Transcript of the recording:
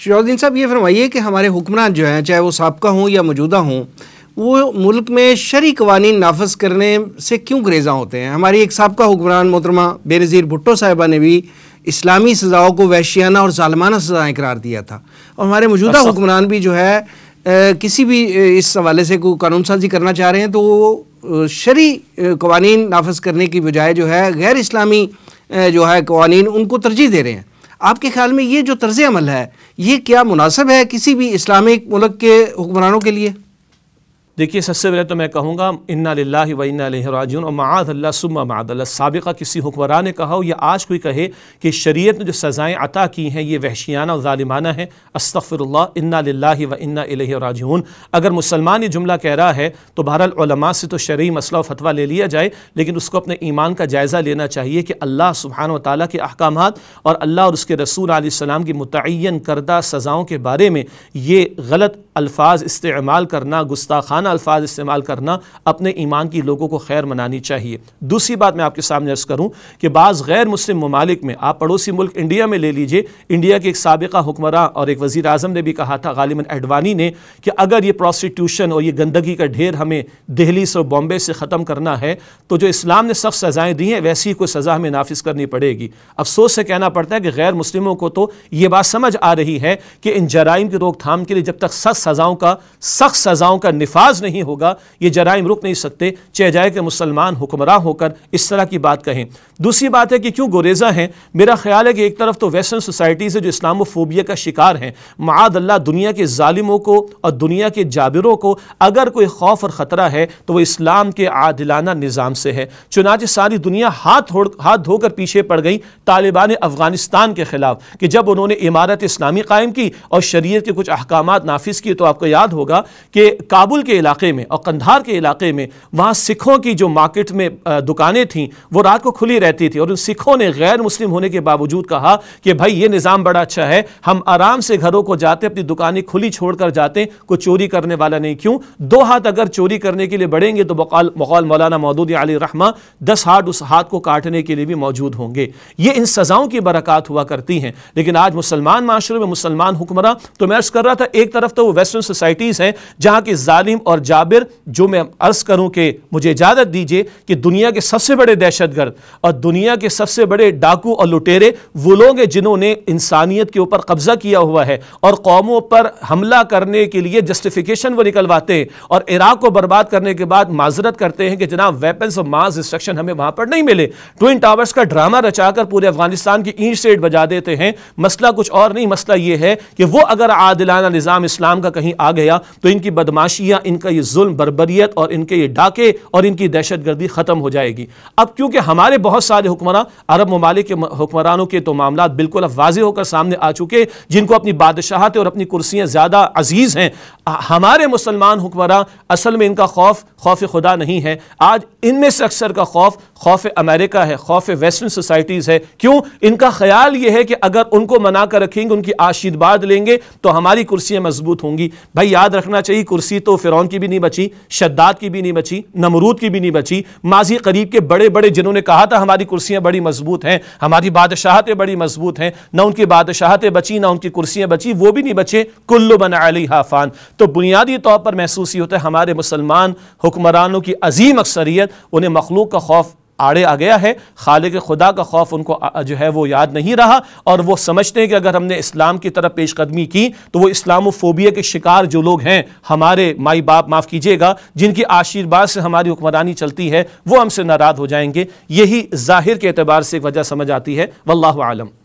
शराजुद्दीन साहब ये फरमाइए कि हमारे हुक्मरान जो हैं चाहे वो सबका हों या मौजूदा हों वो मुल्क में शरी कवानी नाफज करने से क्यों ग्रेजा होते हैं हमारी एक सबका हुक्मरान मोहतरमा बेनज़ीर भुट्टो साहिबा ने भी इस्लामी सज़ाओं को वैशियाना और ालमाना सज़ाएँ करार दिया था और हमारे मौजूदा हुक्मरान भी जो है आ, किसी भी इस हवाले से कोई कानून साजी करना चाह रहे हैं तो वो शरी कवानी नाफज करने की बजाय जो है गैर इस्लामी जो है कवानी उनको तरजीह दे रहे हैं आपके ख्याल में ये जो तर्ज अमल है ये क्या मुनासब है किसी भी इस्लामिक मुल्क के हुक्मरानों के लिए देखिए सबसे पहले तो मैं कहूँगा इन्ना लाही व इन्ना राजून और मादल्ला सुम्मा मादल्ला सबका किसी हुक्मरान ने कहा हो या आज कोई कहे कि शरीयत ने जो सज़ाएँ अता की हैं ये वहशियाना और ालिमाना है अस्तफ़रल्ला इन्ना व इन्ना राजून अगर मुसलमान ये जुमला कह रहा है तो बहरमा से तो शरी मसला फतवा ले लिया जाए लेकिन उसको अपने ईमान का जायज़ा लेना चाहिए कि अल्लाह सुबहान ताली के अहकाम और अल्लाह और उसके रसूल आसमाम की मुतन करदा सज़ाओं के बारे में ये गलत अल्फाज इस्तेमाल करना गुस्ताखाना आसान अल्फाज इस्तेमाल करना अपने ईमान की लोगों को खैर मनानी चाहिए दूसरी बात मैं आपके सामने अर्ज़ करूँ कि बाज़ गैर मुस्लिम ममालिक में आप पड़ोसी मुल्क इंडिया में ले लीजिए इंडिया के एक सबका हुक्मरान और एक वज़ी अजम ने भी कहा था गालिमन एडवानी ने कि अगर ये प्रॉस्टिट्यूशन और ये गंदगी का ढेर हमें दिल्ली से और बॉम्बे से ख़त्म करना है तो जो इस्लाम ने सख्त सज़ाएँ दी हैं वैसी कोई सज़ा हमें नाफिज करनी पड़ेगी अफसोस से कहना पड़ता है कि गैर मुस्लिमों को तो ये बात समझ आ रही है कि इन जराइम की रोकथाम के लिए जब तक सख्त सज़ाओं का सख्त सज़ाओं का नफाज बर्दाश्त नहीं होगा ये जराइम रुक नहीं सकते चाहे जाए कि मुसलमान हुक्मरान होकर इस तरह की बात कहें दूसरी बात है कि क्यों गुरेजा हैं मेरा ख्याल है कि एक तरफ तो वेस्टर्न सोसाइटीज़ है जो इस्लामोफोबिया का शिकार हैं माद अल्लाह दुनिया के ालिमों को और दुनिया के जाबिरों को अगर कोई खौफ और ख़तरा है तो वह इस्लाम के आदिलाना निज़ाम से है चुनाच सारी दुनिया हाथ हाथ धोकर पीछे पड़ गई तालिबान अफ़गानिस्तान के ख़िलाफ़ कि जब उन्होंने इमारत इस्लामी कायम की और शरीय के कुछ अहकाम नाफिज किए तो आपको याद होगा कि काबुल के इलाके में और कंधार के इलाके में वहाँ सिखों की जो मार्केट में दुकानें थीं वो रात को खुली रहती थी और उन सिखों ने गैर मुस्लिम होने के बावजूद कहा कि भाई ये निज़ाम बड़ा अच्छा है हम आराम से घरों को जाते अपनी दुकानें खुली छोड़कर जाते कोई चोरी करने वाला नहीं क्यों दो हाथ अगर चोरी करने के लिए बढ़ेंगे तो बकौल मौल मौलाना मौदूद अली रहमा दस हाथ उस हाथ को काटने के लिए भी मौजूद होंगे ये इन सज़ाओं की बरक़ात हुआ करती हैं लेकिन आज मुसलमान माशरे में मुसलमान हुक्मरान तो मैं अर्ज़ कर रहा था एक तरफ तो वो वेस्टर्न सोसाइटीज़ हैं जहाँ की जालिम और जाबिर जो मैं अर्ज़ करूं कि मुझे इजाज़त दीजिए कि दुनिया के सबसे बड़े दहशतगर्द और दुनिया के सबसे बड़े डाकू और लुटेरे वो लोग हैं जिन्होंने इंसानियत के ऊपर कब्ज़ा किया हुआ है और कौमों पर हमला करने के लिए जस्टिफिकेशन वो निकलवाते हैं और इराक़ को बर्बाद करने के बाद माजरत करते हैं कि जनाब वेपन्स और मास डिस्ट्रक्शन हमें वहां पर नहीं मिले ट्विन टावर्स का ड्रामा रचाकर पूरे अफगानिस्तान की ईंट सेट बजा देते हैं मसला कुछ और नहीं मसला यह है कि वो अगर आदिलाना निज़ाम इस्लाम का कहीं आ गया तो इनकी बदमाशियां इनका ये जुल्म बरबरीत और इनके ये डाके और इनकी दहशत गर्दी ख़त्म हो जाएगी अब क्योंकि हमारे बहुत सारे हुक्मरान अरब ममालिक के हुक्मरानों के तो मामला बिल्कुल अब वाज होकर सामने आ चुके जिनको अपनी बादशाहत और अपनी कुर्सियाँ ज़्यादा अजीज़ हैं हमारे मुसलमान हुक्मरान असल में इनका खौफ खौफ खुदा नहीं है आज इनमें से अक्सर का खौफ खौफ अमेरिका है खौफ वेस्टर्न सोसाइटीज़ है क्यों इनका ख्याल ये है कि अगर उनको मना कर रखेंगे उनकी आशीर्वाद लेंगे तो हमारी कुर्सियाँ मजबूत होंगी भाई याद रखना चाहिए कुर्सी तो फ़िरौन की भी नहीं बची शद्दाद की भी नहीं बची नमरूद की भी नहीं बची माजी करीब के बड़े बड़े जिन्होंने कहा था हमारी कुर्सियाँ बड़ी मजबूत हैं हमारी बादशाहतें बड़ी मजबूत हैं ना उनकी बादशाहतें बची ना उनकी कुर्सियाँ बची वो भी नहीं बचे कुल्लु बना अली हाफान तो बुनियादी तौर पर महसूस ही होता है हमारे मुसलमान हुक्मरानों की अजीम अक्सरियत उन्हें मखलूक का खौफ आड़े आ गया है खालिक खुदा का खौफ उनको जो है वो याद नहीं रहा और वो समझते हैं कि अगर हमने इस्लाम की तरफ पेशकदमी की तो वो इस्लामोफोबिया के शिकार जो लोग हैं हमारे माई बाप माफ़ कीजिएगा जिनकी आशीर्वाद से हमारी हुक्मरानी चलती है वो हमसे नाराज़ हो जाएंगे यही जाहिर के अतबार से एक वजह समझ आती है आलम